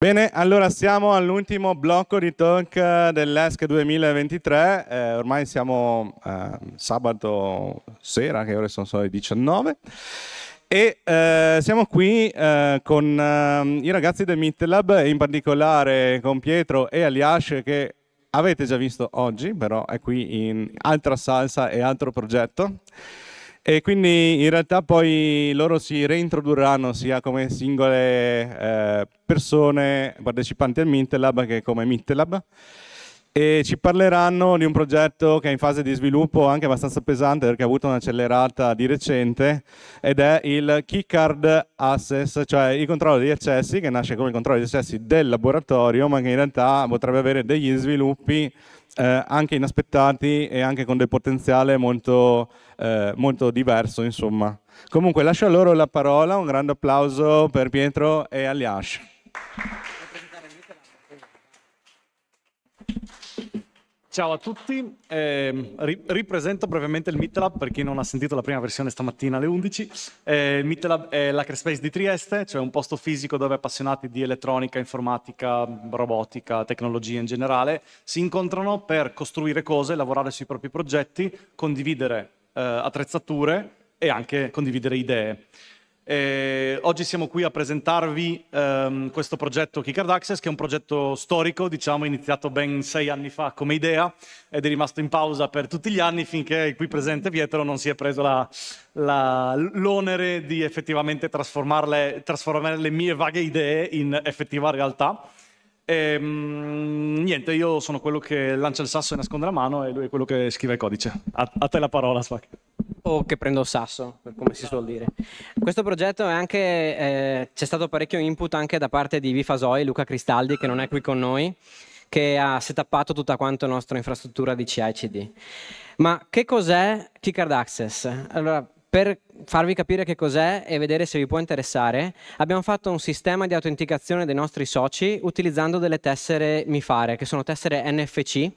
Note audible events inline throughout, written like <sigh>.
Bene, allora siamo all'ultimo blocco di talk eh, dell'ESC 2023, eh, ormai siamo eh, sabato sera, che ore sono solo le 19, e eh, siamo qui eh, con ehm, i ragazzi del MITLAB, in particolare con Pietro e Aliash che avete già visto oggi, però è qui in altra salsa e altro progetto e quindi in realtà poi loro si reintrodurranno sia come singole eh, persone partecipanti al Meetlab che come Meetlab e ci parleranno di un progetto che è in fase di sviluppo anche abbastanza pesante perché ha avuto un'accelerata di recente ed è il keycard access, cioè il controllo degli accessi che nasce come il controllo degli accessi del laboratorio ma che in realtà potrebbe avere degli sviluppi eh, anche inaspettati e anche con del potenziale molto, eh, molto diverso insomma. Comunque lascio a loro la parola, un grande applauso per Pietro e Aliash. Ciao a tutti, eh, ripresento brevemente il MITLAB per chi non ha sentito la prima versione stamattina alle 11. Eh, il MITLAB è l'hackerspace di Trieste, cioè un posto fisico dove appassionati di elettronica, informatica, robotica, tecnologia in generale si incontrano per costruire cose, lavorare sui propri progetti, condividere eh, attrezzature e anche condividere idee. Eh, oggi siamo qui a presentarvi ehm, questo progetto Kickard Access, che è un progetto storico, diciamo, iniziato ben sei anni fa come idea ed è rimasto in pausa per tutti gli anni finché qui presente Pietro non si è preso la, la, l'onere di effettivamente trasformare le mie vaghe idee in effettiva realtà. E, ehm, mh, niente, io sono quello che lancia il sasso e nasconde la mano e lui è quello che scrive il codice. A, a te la parola, Svac. O che prendo il sasso, come si suol dire. Questo progetto è anche, eh, c'è stato parecchio input anche da parte di Vifasoi, Luca Cristaldi, che non è qui con noi, che ha setappato tutta quanto la nostra infrastruttura di CI/CD. Ma che cos'è Kickard Access? Allora, per farvi capire che cos'è e vedere se vi può interessare, abbiamo fatto un sistema di autenticazione dei nostri soci utilizzando delle tessere MIFARE, che sono tessere NFC,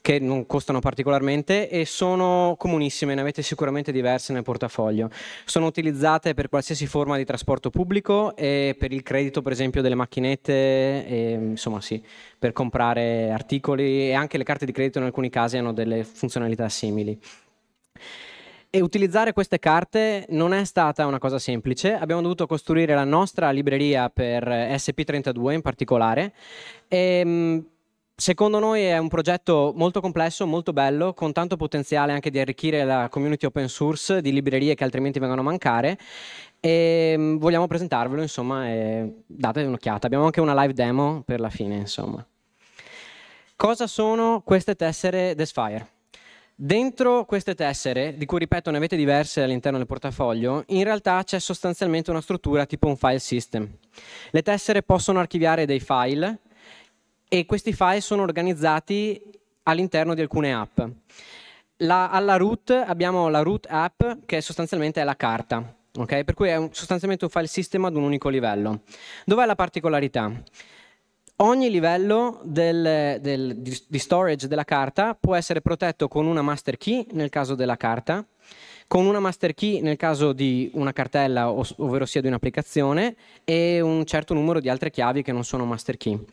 che non costano particolarmente e sono comunissime, ne avete sicuramente diverse nel portafoglio. Sono utilizzate per qualsiasi forma di trasporto pubblico e per il credito, per esempio, delle macchinette, e, insomma sì, per comprare articoli e anche le carte di credito in alcuni casi hanno delle funzionalità simili. E utilizzare queste carte non è stata una cosa semplice, abbiamo dovuto costruire la nostra libreria per eh, SP32 in particolare e ehm, secondo noi è un progetto molto complesso, molto bello, con tanto potenziale anche di arricchire la community open source di librerie che altrimenti vengono a mancare e ehm, vogliamo presentarvelo insomma e date un'occhiata, abbiamo anche una live demo per la fine insomma. Cosa sono queste tessere Desfire? Dentro queste tessere, di cui ripeto ne avete diverse all'interno del portafoglio, in realtà c'è sostanzialmente una struttura tipo un file system. Le tessere possono archiviare dei file e questi file sono organizzati all'interno di alcune app. La, alla root abbiamo la root app che sostanzialmente è la carta, okay? per cui è un, sostanzialmente un file system ad un unico livello. Dov'è la particolarità? ogni livello del, del, di storage della carta può essere protetto con una master key nel caso della carta, con una master key nel caso di una cartella, ov ovvero sia di un'applicazione, e un certo numero di altre chiavi che non sono master key.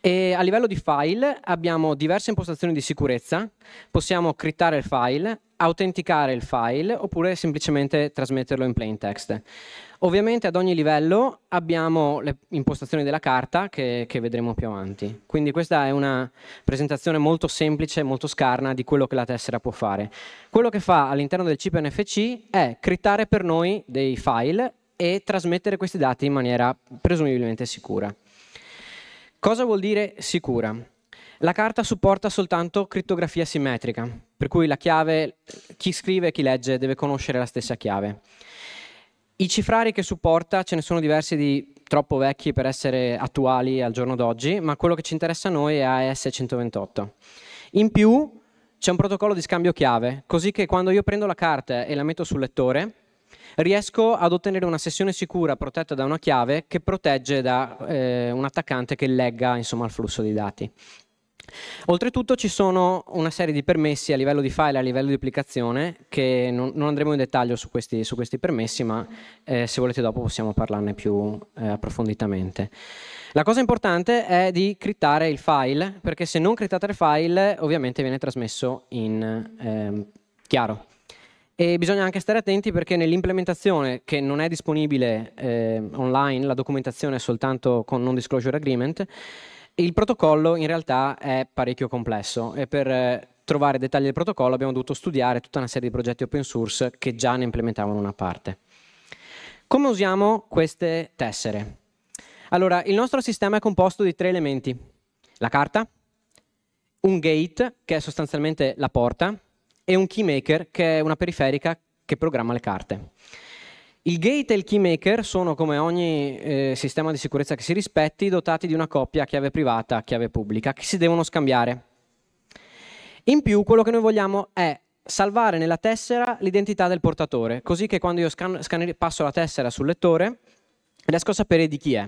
E a livello di file abbiamo diverse impostazioni di sicurezza, possiamo crittare il file, autenticare il file oppure semplicemente trasmetterlo in plain text. Ovviamente ad ogni livello abbiamo le impostazioni della carta che, che vedremo più avanti. Quindi questa è una presentazione molto semplice, molto scarna di quello che la tessera può fare. Quello che fa all'interno del chip NFC è crittare per noi dei file e trasmettere questi dati in maniera presumibilmente sicura. Cosa vuol dire sicura? La carta supporta soltanto crittografia simmetrica, per cui la chiave, chi scrive e chi legge deve conoscere la stessa chiave. I cifrari che supporta, ce ne sono diversi di troppo vecchi per essere attuali al giorno d'oggi, ma quello che ci interessa a noi è AES-128. In più c'è un protocollo di scambio chiave, così che quando io prendo la carta e la metto sul lettore, riesco ad ottenere una sessione sicura protetta da una chiave che protegge da eh, un attaccante che legga insomma, il flusso di dati. Oltretutto ci sono una serie di permessi a livello di file e a livello di applicazione che non, non andremo in dettaglio su questi, su questi permessi ma eh, se volete dopo possiamo parlarne più eh, approfonditamente. La cosa importante è di crittare il file perché se non crittate il file ovviamente viene trasmesso in eh, chiaro e bisogna anche stare attenti perché nell'implementazione, che non è disponibile eh, online, la documentazione è soltanto con non disclosure agreement, il protocollo in realtà è parecchio complesso e per eh, trovare dettagli del protocollo abbiamo dovuto studiare tutta una serie di progetti open source che già ne implementavano una parte. Come usiamo queste tessere? Allora, il nostro sistema è composto di tre elementi. La carta, un gate, che è sostanzialmente la porta, e un keymaker, che è una periferica che programma le carte. Il gate e il keymaker sono, come ogni eh, sistema di sicurezza che si rispetti, dotati di una coppia chiave privata, chiave pubblica, che si devono scambiare. In più, quello che noi vogliamo è salvare nella tessera l'identità del portatore, così che quando io scan scan passo la tessera sul lettore, riesco a sapere di chi è.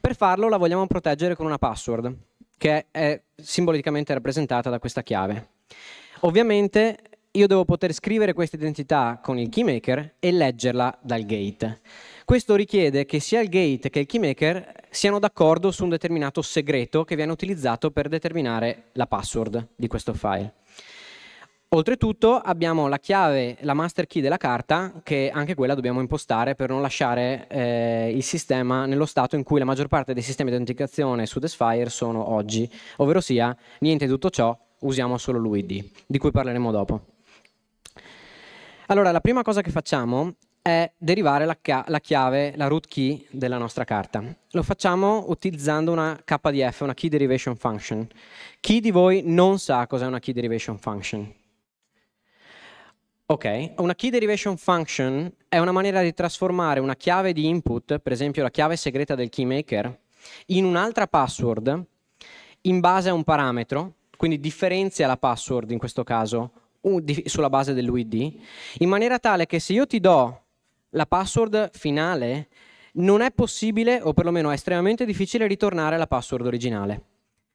Per farlo la vogliamo proteggere con una password, che è simbolicamente rappresentata da questa chiave. Ovviamente io devo poter scrivere questa identità con il keymaker e leggerla dal gate. Questo richiede che sia il gate che il keymaker siano d'accordo su un determinato segreto che viene utilizzato per determinare la password di questo file. Oltretutto abbiamo la chiave, la master key della carta, che anche quella dobbiamo impostare per non lasciare eh, il sistema nello stato in cui la maggior parte dei sistemi di autenticazione su Desfire sono oggi, ovvero sia niente di tutto ciò usiamo solo l'UID, di cui parleremo dopo. Allora, la prima cosa che facciamo è derivare la, la, chiave, la root key della nostra carta. Lo facciamo utilizzando una KDF, una Key Derivation Function. Chi di voi non sa cos'è una Key Derivation Function? Ok, una Key Derivation Function è una maniera di trasformare una chiave di input, per esempio la chiave segreta del keymaker, in un'altra password in base a un parametro quindi differenzia la password in questo caso sulla base dell'UID, in maniera tale che se io ti do la password finale, non è possibile, o perlomeno è estremamente difficile, ritornare alla password originale.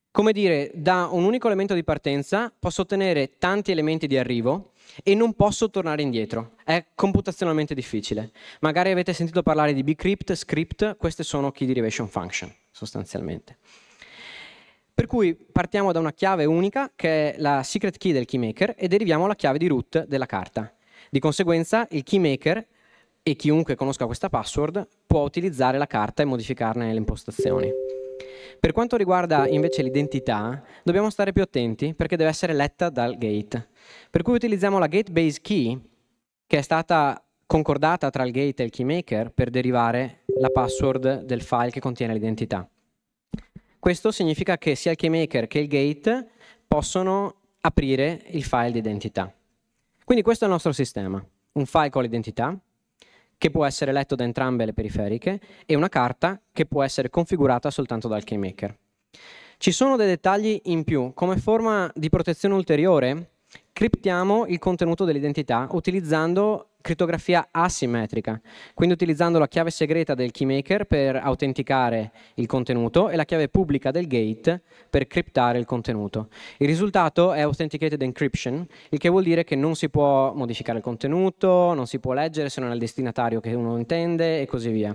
Come dire, da un unico elemento di partenza posso ottenere tanti elementi di arrivo e non posso tornare indietro. È computazionalmente difficile. Magari avete sentito parlare di bcrypt, script, queste sono key derivation function, sostanzialmente. Per cui partiamo da una chiave unica che è la secret key del keymaker e deriviamo alla chiave di root della carta. Di conseguenza il keymaker e chiunque conosca questa password può utilizzare la carta e modificarne le impostazioni. Per quanto riguarda invece l'identità, dobbiamo stare più attenti perché deve essere letta dal gate. Per cui utilizziamo la gate base key che è stata concordata tra il gate e il keymaker per derivare la password del file che contiene l'identità. Questo significa che sia il keymaker che il gate possono aprire il file di identità. Quindi questo è il nostro sistema, un file con l'identità che può essere letto da entrambe le periferiche e una carta che può essere configurata soltanto dal keymaker. Ci sono dei dettagli in più, come forma di protezione ulteriore criptiamo il contenuto dell'identità utilizzando crittografia asimmetrica, quindi utilizzando la chiave segreta del keymaker per autenticare il contenuto e la chiave pubblica del gate per criptare il contenuto. Il risultato è authenticated encryption, il che vuol dire che non si può modificare il contenuto, non si può leggere se non è il destinatario che uno intende e così via.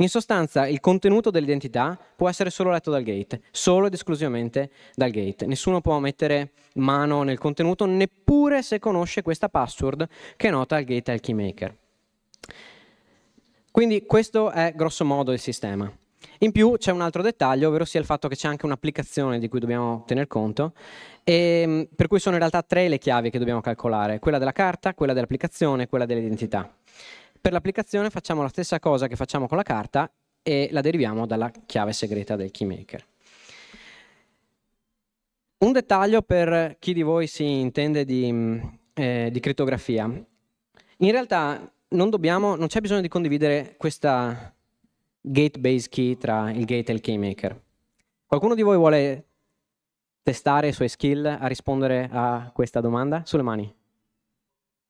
In sostanza, il contenuto dell'identità può essere solo letto dal gate, solo ed esclusivamente dal gate. Nessuno può mettere mano nel contenuto, neppure se conosce questa password che nota il gate al keymaker. Quindi questo è grosso modo il sistema. In più c'è un altro dettaglio, ovvero sia il fatto che c'è anche un'applicazione di cui dobbiamo tener conto, e, ehm, per cui sono in realtà tre le chiavi che dobbiamo calcolare, quella della carta, quella dell'applicazione e quella dell'identità. Per l'applicazione facciamo la stessa cosa che facciamo con la carta e la deriviamo dalla chiave segreta del keymaker. Un dettaglio per chi di voi si intende di, mm, eh, di criptografia in realtà non, dobbiamo, non c'è bisogno di condividere questa gate based key tra il gate e il keymaker. Qualcuno di voi vuole testare i suoi skill a rispondere a questa domanda? Sulle mani.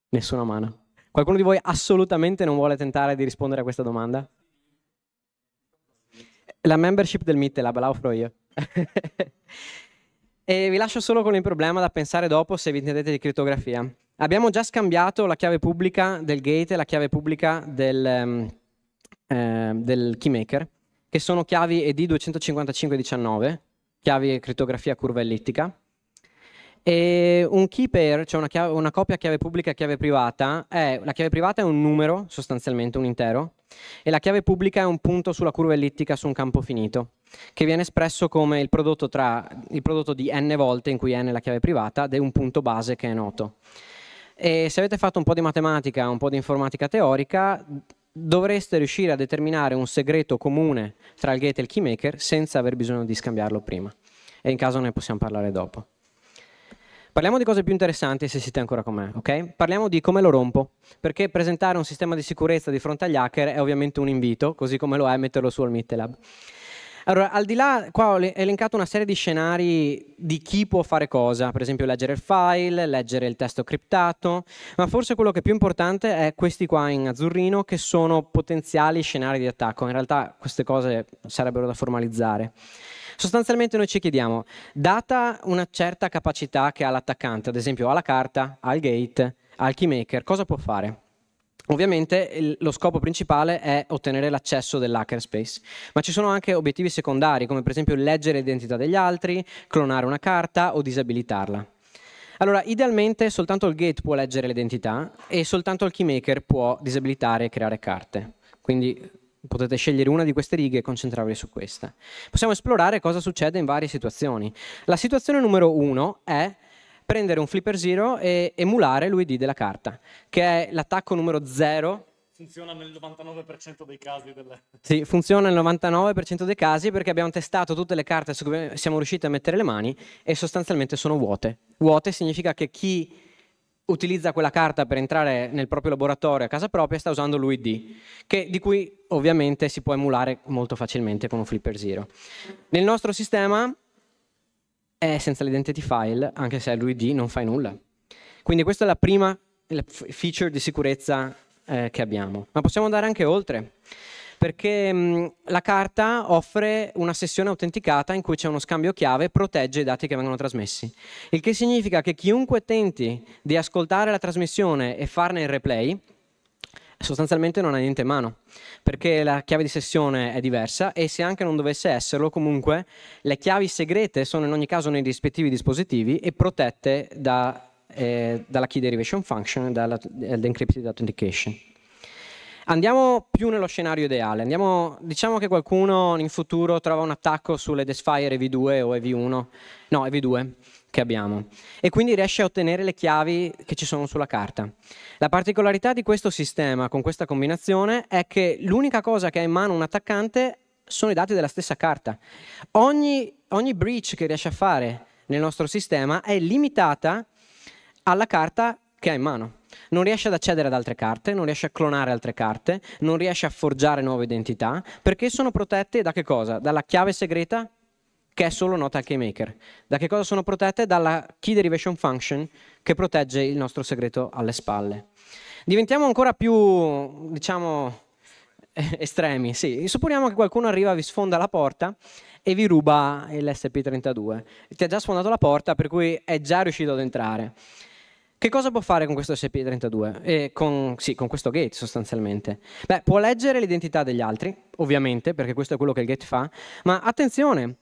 Nessuna mano. Qualcuno di voi assolutamente non vuole tentare di rispondere a questa domanda? La membership del MITELAB la offro io. <laughs> e vi lascio solo con il problema da pensare dopo se vi intendete di criptografia. Abbiamo già scambiato la chiave pubblica del gate e la chiave pubblica del, ehm, eh, del keymaker, che sono chiavi ED25519, chiavi crittografia curva ellittica. E un key pair, cioè una, chiave, una copia chiave pubblica e chiave privata, è, la chiave privata è un numero, sostanzialmente un intero, e la chiave pubblica è un punto sulla curva ellittica su un campo finito, che viene espresso come il prodotto, tra, il prodotto di n volte, in cui n è la chiave privata, ed un punto base che è noto. E se avete fatto un po' di matematica, un po' di informatica teorica, dovreste riuscire a determinare un segreto comune tra il gate e il keymaker senza aver bisogno di scambiarlo prima. E in caso ne possiamo parlare dopo. Parliamo di cose più interessanti se siete ancora con me, ok? Parliamo di come lo rompo, perché presentare un sistema di sicurezza di fronte agli hacker è ovviamente un invito, così come lo è metterlo su al Meetlab. Allora, al di là, qua ho elencato una serie di scenari di chi può fare cosa, per esempio leggere il file, leggere il testo criptato, ma forse quello che è più importante è questi qua in azzurrino che sono potenziali scenari di attacco. In realtà queste cose sarebbero da formalizzare. Sostanzialmente noi ci chiediamo, data una certa capacità che ha l'attaccante, ad esempio alla carta, al gate, al keymaker, cosa può fare? Ovviamente il, lo scopo principale è ottenere l'accesso dell'hackerspace, ma ci sono anche obiettivi secondari, come per esempio leggere l'identità degli altri, clonare una carta o disabilitarla. Allora, idealmente soltanto il gate può leggere l'identità e soltanto il keymaker può disabilitare e creare carte. Quindi potete scegliere una di queste righe e concentrarvi su questa. Possiamo esplorare cosa succede in varie situazioni. La situazione numero uno è prendere un Flipper Zero e emulare l'UID della carta, che è l'attacco numero 0 funziona nel 99% dei casi. Delle... Sì, funziona nel 99% dei casi perché abbiamo testato tutte le carte su cui siamo riusciti a mettere le mani e sostanzialmente sono vuote. Vuote significa che chi utilizza quella carta per entrare nel proprio laboratorio a casa propria sta usando l'UID, che, di cui ovviamente si può emulare molto facilmente con un Flipper Zero. Nel nostro sistema è senza l'identity file, anche se è l'UID non fai nulla. Quindi questa è la prima feature di sicurezza eh, che abbiamo. Ma possiamo andare anche oltre, perché mh, mm, la carta offre una sessione autenticata in cui c'è uno scambio chiave e protegge i dati che vengono trasmessi. Il che significa che chiunque tenti di ascoltare la trasmissione e farne il replay sostanzialmente non ha niente in mano, perché la chiave di sessione è diversa e se anche non dovesse esserlo, comunque le chiavi segrete sono in ogni caso nei rispettivi dispositivi e protette da, eh, dalla key derivation function e dall'encrypted authentication. Andiamo più nello scenario ideale, Andiamo, diciamo che qualcuno in futuro trova un attacco sulle Desfire EV2 o EV1, no EV2, che abbiamo e quindi riesce a ottenere le chiavi che ci sono sulla carta. La particolarità di questo sistema con questa combinazione è che l'unica cosa che ha in mano un attaccante sono i dati della stessa carta. Ogni, ogni breach che riesce a fare nel nostro sistema è limitata alla carta che ha in mano. Non riesce ad accedere ad altre carte, non riesce a clonare altre carte, non riesce a forgiare nuove identità, perché sono protette da che cosa? Dalla chiave segreta che è solo nota al keymaker. Da che cosa sono protette? Dalla key derivation function che protegge il nostro segreto alle spalle. Diventiamo ancora più, diciamo, eh, estremi, sì. Supponiamo che qualcuno arriva, vi sfonda la porta e vi ruba l'SP32. Ti ha già sfondato la porta, per cui è già riuscito ad entrare. Che cosa può fare con questo SP32? Eh, con, sì, con questo gate sostanzialmente. Beh, può leggere l'identità degli altri, ovviamente, perché questo è quello che il gate fa, ma attenzione,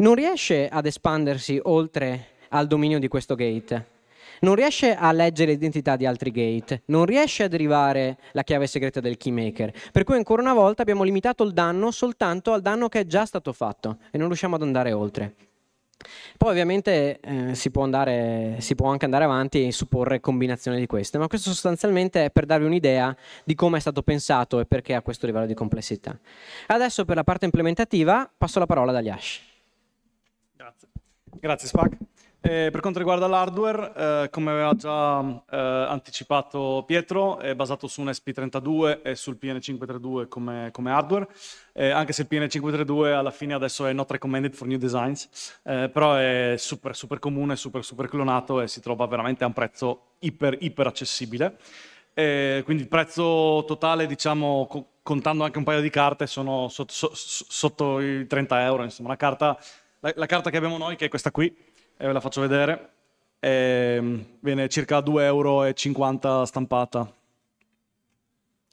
non riesce ad espandersi oltre al dominio di questo gate. Non riesce a leggere l'identità di altri gate, non riesce a derivare la chiave segreta del keymaker. Per cui ancora una volta abbiamo limitato il danno soltanto al danno che è già stato fatto e non riusciamo ad andare oltre. Poi ovviamente eh, si, può andare, si, può anche andare avanti e supporre combinazioni di queste, ma questo sostanzialmente è per darvi un'idea di come è stato pensato e perché ha questo livello di complessità. Adesso per la parte implementativa passo la parola ad Aliash. Grazie SPAC. Eh, per quanto riguarda l'hardware, eh, come aveva già eh, anticipato Pietro, è basato su un SP32 e sul PN532 come, come hardware, eh, anche se il PN532 alla fine adesso è not recommended for new designs, eh, però è super super comune, super super clonato e si trova veramente a un prezzo iper iper accessibile. Eh, quindi il prezzo totale, diciamo, co- contando anche un paio di carte, sono sotto, so- sotto i 30 euro, insomma, la carta la, la, carta che abbiamo noi, che è questa qui, e eh, ve la faccio vedere, è, mm, viene circa 2,50 euro stampata,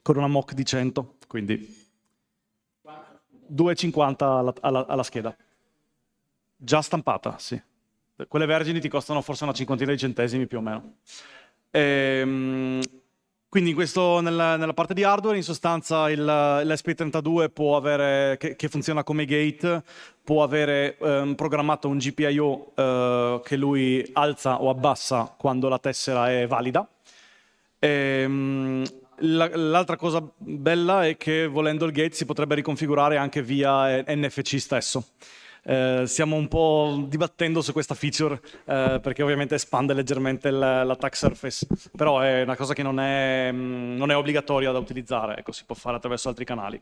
con una mock di 100, quindi 2,50 alla, alla, alla scheda. Già stampata, sì. Quelle vergini ti costano forse una cinquantina di centesimi più o meno. Ehm, quindi questo, nella, nella, parte di hardware in sostanza il, l'SP32 può avere, che, che, funziona come gate, può avere ehm, programmato un GPIO eh, che lui alza o abbassa quando la tessera è valida. E, ehm, la, l'altra cosa bella è che volendo il gate si potrebbe riconfigurare anche via NFC stesso. Eh, stiamo un po' dibattendo su questa feature eh, perché ovviamente espande leggermente l'attack surface, però è una cosa che non è, mm, non è obbligatoria da utilizzare, ecco, si può fare attraverso altri canali.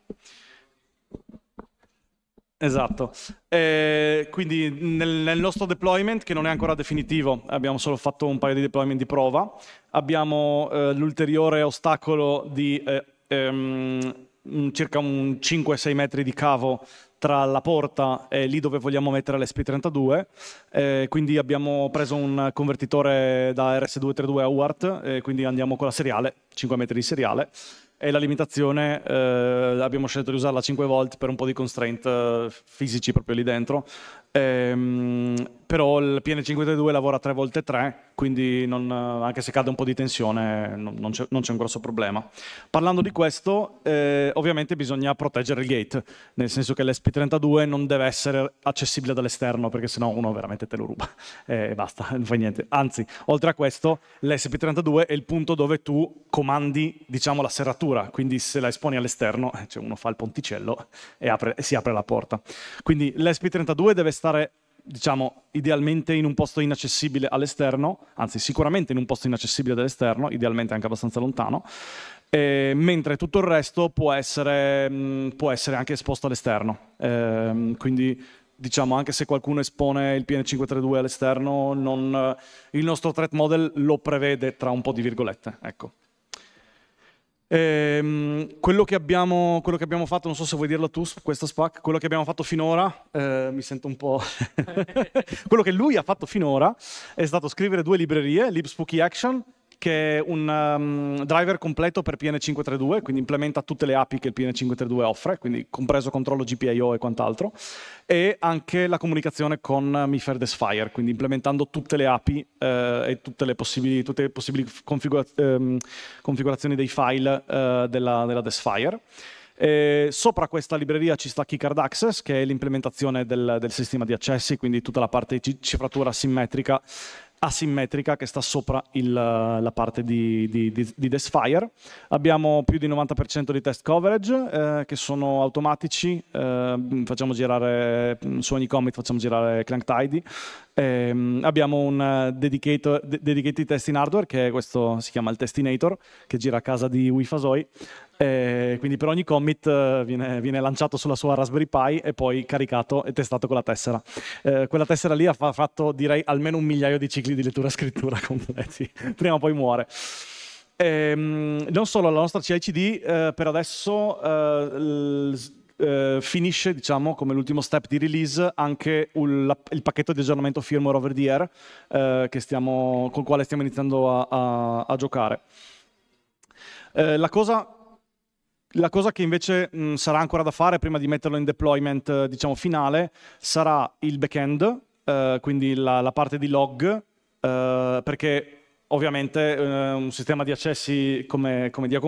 Esatto, e quindi nel, nel, nostro deployment, che non è ancora definitivo, abbiamo solo fatto un paio di deployment di prova, abbiamo eh, l'ulteriore ostacolo di eh, ehm, circa 5-6 metri di cavo tra la porta e lì dove vogliamo mettere l'SP32, eh, quindi abbiamo preso un convertitore da RS232 a UART, eh, quindi andiamo con la seriale, 5 metri di seriale, e la limitazione eh, abbiamo scelto di usarla a 5 volt per un po' di constraint eh, fisici proprio lì dentro, Ehm, però il PN52 lavora 3 volte 3, quindi non, anche se cade un po' di tensione non, non, c'è, non c'è, un grosso problema. Parlando di questo, eh, ovviamente bisogna proteggere il gate, nel senso che l'SP32 non deve essere accessibile dall'esterno, perché sennò uno veramente te lo ruba <laughs> e basta, non fai niente. Anzi, oltre a questo, l'SP32 è il punto dove tu comandi diciamo, la serratura, quindi se la esponi all'esterno, <laughs> cioè uno fa il ponticello e, apre, e si apre la porta. Quindi l'SP32 deve stare stare, diciamo, idealmente in un posto inaccessibile all'esterno, anzi sicuramente in un posto inaccessibile dall'esterno, idealmente anche abbastanza lontano, e, mentre tutto il resto può essere, mm, può essere anche esposto all'esterno. Ehm, quindi diciamo anche se qualcuno espone il PN532 all'esterno, non, eh, il nostro threat model lo prevede tra un po' di virgolette. Ecco. Ehm, quello, che abbiamo, quello, che abbiamo, fatto, non so se vuoi dirlo tu, questa SPAC, quello che abbiamo fatto finora, eh, mi sento un po'... <laughs> <laughs> quello che lui ha fatto finora è stato scrivere due librerie, Lib Spooky Action che è un um, driver completo per PN532, quindi implementa tutte le API che il PN532 offre, quindi compreso controllo GPIO e quant'altro, e anche la comunicazione con Mifer Desfire, quindi implementando tutte le API eh, e tutte le possibili, tutte le possibili configura ehm, configurazioni dei file eh, della, della Desfire. E sopra questa libreria ci sta Keycard Access, che è l'implementazione del, del, sistema di accessi, quindi tutta la parte di cifratura simmetrica asimmetrica che sta sopra il, eh, la parte di, di, di, di Desfire. Abbiamo più di 90% di test coverage eh, che sono automatici, eh, facciamo girare mm, su ogni commit facciamo girare Clank Tidy. Eh, abbiamo un eh, dedicated, de dedicated test in hardware che questo si chiama il Testinator che gira a casa di Wifasoi eh, quindi per ogni commit eh, viene, viene, lanciato sulla sua Raspberry Pi e poi caricato e testato con la tessera. Eh, quella tessera lì ha fatto direi almeno un migliaio di cicli di lettura e scrittura <laughs> completi, prima o poi muore. Eh, non solo, la nostra CICD eh, per adesso eh, finisce diciamo come l'ultimo step di release anche il, il pacchetto di aggiornamento firmware over the air stiamo, col quale stiamo iniziando a, a, a giocare. la cosa la cosa che invece mh, mm, sarà ancora da fare prima di metterlo in deployment, eh, diciamo, finale, sarà il backend, eh, quindi la, la, parte di log, eh, perché ovviamente eh, un sistema di accessi come, come Dia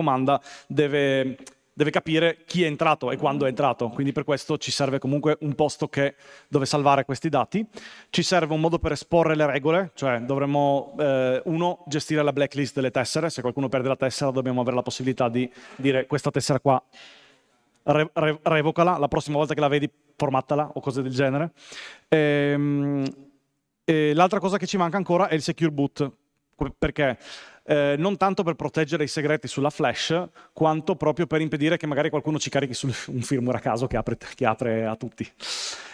deve deve capire chi è entrato e quando è entrato, quindi per questo ci serve comunque un posto che, dove salvare questi dati. Ci serve un modo per esporre le regole, cioè dovremmo, eh, uno, gestire la blacklist delle tessere, se qualcuno perde la tessera dobbiamo avere la possibilità di dire questa tessera qua re- re- revocala, la prossima volta che la vedi formattala o cose del genere. Ehm, l'altra cosa che ci manca ancora è il secure boot, perché eh, non tanto per proteggere i segreti sulla flash, quanto proprio per impedire che magari qualcuno ci carichi su un firmware a caso che apre, che apre a tutti.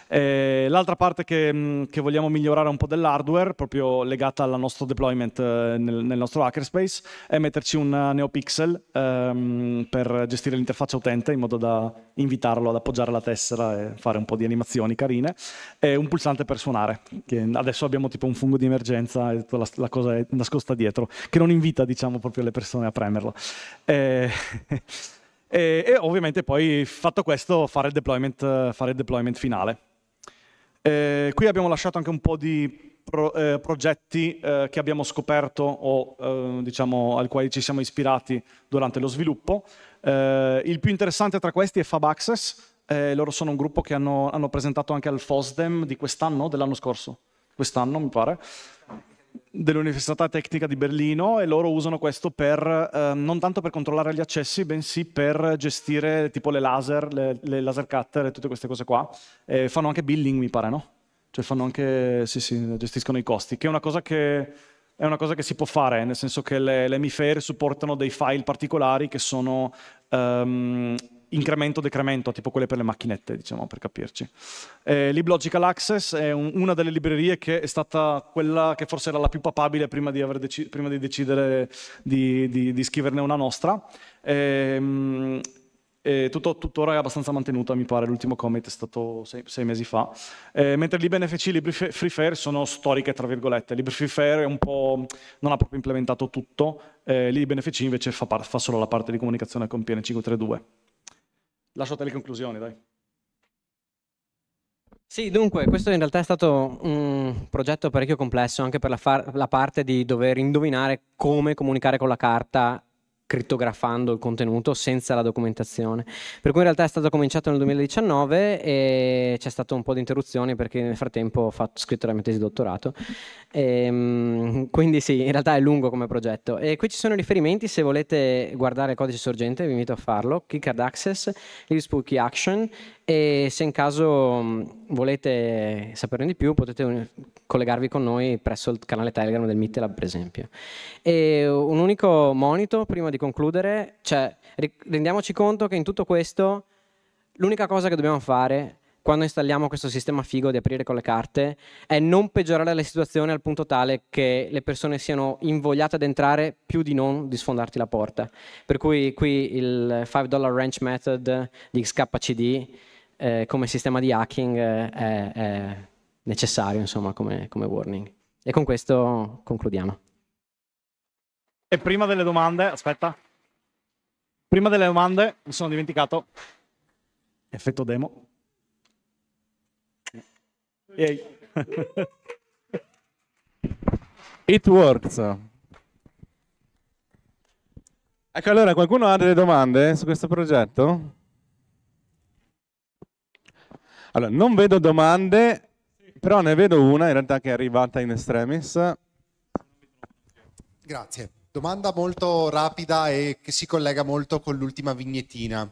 Eh, l'altra parte che, mm, che, vogliamo migliorare un po' dell'hardware, proprio legata al nostro deployment eh, nel, nel, nostro hackerspace, è metterci un eh, NeoPixel ehm, per gestire l'interfaccia utente in modo da invitarlo ad appoggiare la tessera e fare un po' di animazioni carine, e un pulsante per suonare, che adesso abbiamo tipo un fungo di emergenza e tutta la, la cosa è nascosta dietro, che non invita invita diciamo, proprio le persone a premerlo. Eh, <laughs> e, eh, e, ovviamente poi fatto questo fare il deployment, fare il deployment finale. Eh, qui abbiamo lasciato anche un po' di pro, eh, progetti eh, che abbiamo scoperto o eh, diciamo, al quale ci siamo ispirati durante lo sviluppo. Eh, il più interessante tra questi è Fab Access, loro sono un gruppo che hanno, hanno presentato anche al FOSDEM di quest'anno, dell'anno scorso, quest'anno mi pare dell'Università Tecnica di Berlino e loro usano questo per, eh, non tanto per controllare gli accessi, bensì per gestire tipo le laser, le, le laser cutter e tutte queste cose qua. E fanno anche billing, mi pare, no? Cioè fanno anche, sì sì, gestiscono i costi, che è una cosa che, una cosa che si può fare, nel senso che le, le MIFAIR supportano dei file particolari che sono... Um, incremento decremento, tipo quelle per le macchinette, diciamo, per capirci. Eh, LibLogical Access è un, una delle librerie che è stata quella che forse era la più papabile prima di, deci prima di decidere di, di, di, scriverne una nostra. Eh, eh, tutto, tuttora è abbastanza mantenuta, mi pare, l'ultimo commit è stato sei, sei mesi fa. Eh, mentre LibNFC e LibreFreeFair sono storiche, tra virgolette. LibreFreeFair è un po'... non ha proprio implementato tutto, eh, LibNFC invece fa, fa solo la parte di comunicazione con PN532 lascio a le conclusioni, dai. Sì, dunque, questo in realtà è stato un progetto parecchio complesso anche per la, la parte di dover indovinare come comunicare con la carta crittografando il contenuto senza la documentazione. Per cui in realtà è stato cominciato nel 2019 e c'è stato un po' di interruzioni perché nel frattempo ho fatto, scritto la mia tesi di dottorato. E, ehm, quindi sì, in realtà è lungo come progetto. E qui ci sono riferimenti, se volete guardare il codice sorgente vi invito a farlo, Keycard Access, il Spooky Action e se in caso volete saperne di più potete collegarvi con noi presso il canale Telegram del MITLAB, per esempio. E un unico monito prima di concludere, cioè rendiamoci conto che in tutto questo l'unica cosa che dobbiamo fare quando installiamo questo sistema figo di aprire con le carte è non peggiorare la situazione al punto tale che le persone siano invogliate ad entrare più di non di sfondarti la porta. Per cui qui il 5 dollar ranch method di XKCD eh, come sistema di hacking eh, è, è necessario insomma, come, come warning. E con questo concludiamo. E prima delle domande, aspetta. Prima delle domande mi sono dimenticato. Effetto demo. Yay. <laughs> It works. Ecco allora, qualcuno ha delle domande su questo progetto? Allora, non vedo domande, però ne vedo una in realtà che è arrivata in extremis. Grazie. Domanda molto rapida e che si collega molto con l'ultima vignettina.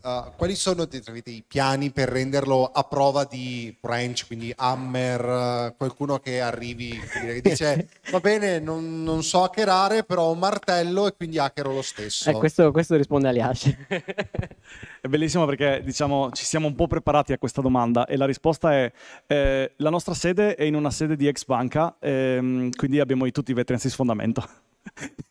Eh, quali sono avete, i piani per renderlo a prova di Branch, quindi Hammer, eh, qualcuno che arrivi e dice <laughs> va bene, non, non, so hackerare, però ho un martello e quindi hackero lo stesso. Eh, questo, questo, risponde Aliasce. <laughs> è bellissimo perché diciamo ci siamo un po' preparati a questa domanda e la risposta è eh, la nostra sede è in una sede di ex banca, ehm, quindi abbiamo i tutti i veterans di sfondamento. <laughs>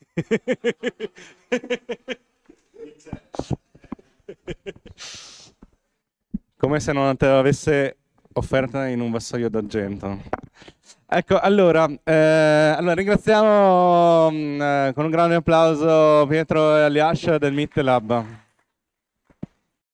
Come se non te l'avesse offerta in un vassoio d'argento. Ecco, allora, eh, allora ringraziamo mm, eh, con un grande applauso Pietro e Aliascia del Meet Lab.